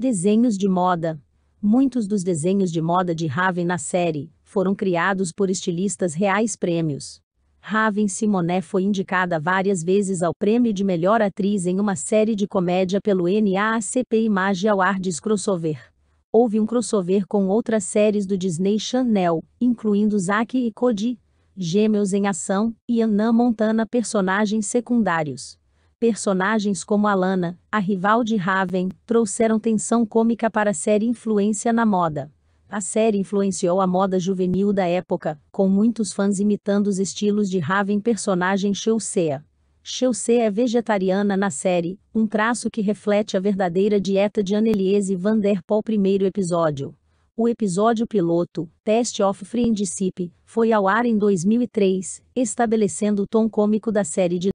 Desenhos de moda. Muitos dos desenhos de moda de Raven na série foram criados por estilistas reais prêmios. Raven Simonet foi indicada várias vezes ao prêmio de melhor atriz em uma série de comédia pelo NAACP Image Awards Crossover. Houve um crossover com outras séries do Disney Channel, incluindo Zack e Cody, Gêmeos em Ação, e Anna Montana personagens secundários. Personagens como Alana, a rival de Raven, trouxeram tensão cômica para a série Influência na Moda. A série influenciou a moda juvenil da época, com muitos fãs imitando os estilos de Raven personagem Chelsea. Chelsea é vegetariana na série, um traço que reflete a verdadeira dieta de Anneliese van der Poel primeiro episódio. O episódio piloto, Test of Friendship, foi ao ar em 2003, estabelecendo o tom cômico da série de